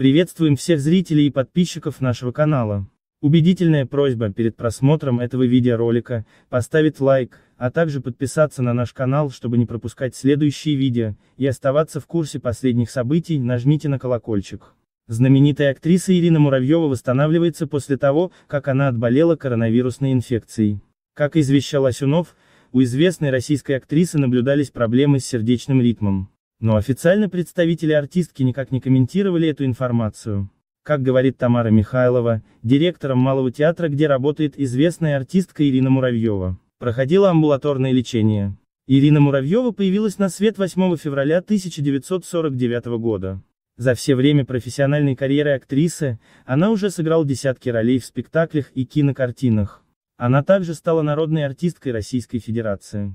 Приветствуем всех зрителей и подписчиков нашего канала. Убедительная просьба перед просмотром этого видеоролика, поставить лайк, а также подписаться на наш канал, чтобы не пропускать следующие видео, и оставаться в курсе последних событий, нажмите на колокольчик. Знаменитая актриса Ирина Муравьева восстанавливается после того, как она отболела коронавирусной инфекцией. Как извещал Асюнов, у известной российской актрисы наблюдались проблемы с сердечным ритмом. Но официально представители артистки никак не комментировали эту информацию. Как говорит Тамара Михайлова, директором Малого театра, где работает известная артистка Ирина Муравьева, проходила амбулаторное лечение. Ирина Муравьева появилась на свет 8 февраля 1949 года. За все время профессиональной карьеры актрисы, она уже сыграла десятки ролей в спектаклях и кинокартинах. Она также стала народной артисткой Российской Федерации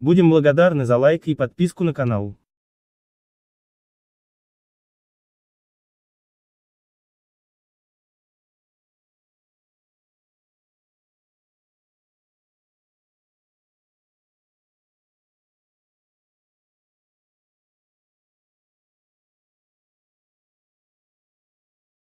Будем благодарны за лайк и подписку на канал.